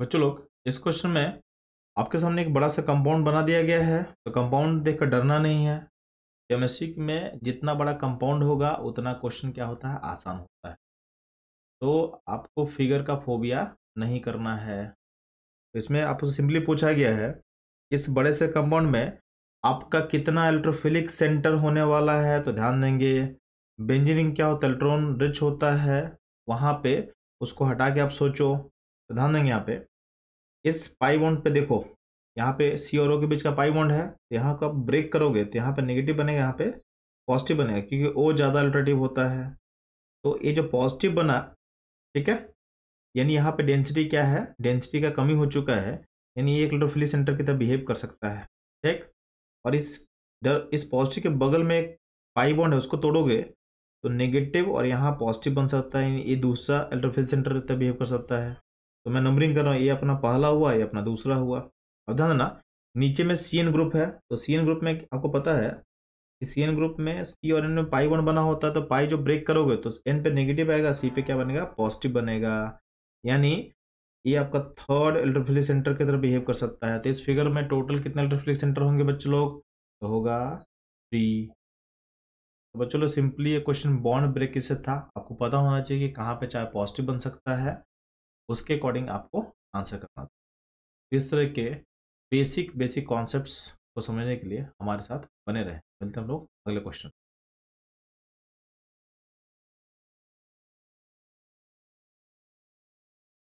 बच्चों लोग इस क्वेश्चन में आपके सामने एक बड़ा सा कंपाउंड बना दिया गया है तो कंपाउंड देखकर डरना नहीं है केमिस्ट्री में जितना बड़ा कंपाउंड होगा उतना क्वेश्चन क्या होता है आसान होता है तो आपको फिगर का फोबिया नहीं करना है तो इसमें आपको सिंपली पूछा गया है इस बड़े से कंपाउंड में आपका कितना इलेक्ट्रोफिलिक सेंटर होने वाला है तो ध्यान देंगे बेंजिनिंग क्या होता है इलेक्ट्रॉन रिच होता है वहाँ पे उसको हटा के आप सोचो तो ध्यान देंगे यहाँ पे इस पाई बॉन्ड पे देखो यहाँ पे सी और ओ के बीच का पाई बॉन्ड है तो यहाँ को आप ब्रेक करोगे तो यहाँ पे नेगेटिव बनेगा यहाँ पे पॉजिटिव बनेगा क्योंकि ओ ज़्यादा अल्ट्रेटिव होता है तो ये जो पॉजिटिव बना ठीक है यानी यहाँ पे डेंसिटी क्या है डेंसिटी का कमी हो चुका है यानी ये एक इलेक्ट्रोफिली सेंटर की तरह बिहेव कर सकता है ठीक और इस डर इस पॉजिटिव के बगल में एक पाई बॉन्ड है उसको तोड़ोगे तो नेगेटिव और यहाँ पॉजिटिव बन सकता है ये दूसरा एल्ट्रोफिल सेंटर बिहेव कर सकता है तो मैं नंबरिंग कर रहा हूँ ये अपना पहला हुआ ये अपना दूसरा हुआ अब ध्यान देना नीचे में सी ग्रुप है तो सी ग्रुप में आपको पता है कि सी ग्रुप में सी और एन में पाई वन बना होता है तो पाई जो ब्रेक करोगे तो एन पे नेगेटिव आएगा सी पे क्या बनेगा पॉजिटिव बनेगा यानी ये आपका थर्ड इलेक्ट्रोफिलिक सेंटर की तरफ बिहेव कर सकता है तो इस फिगर में टोटल कितने इलेक्ट्रोफिलिक सेंटर होंगे बच्चे लोग तो होगा थ्री तो बच्चों लोग सिंपली ये क्वेश्चन बॉन्ड ब्रेक किससे था आपको पता होना चाहिए कि कहाँ पे चाहे पॉजिटिव बन सकता है उसके अकॉर्डिंग आपको आंसर करना था तो इस तरह के बेसिक बेसिक कॉन्सेप्ट्स को समझने के लिए हमारे साथ बने रहे मिलते हैं हम लोग अगले क्वेश्चन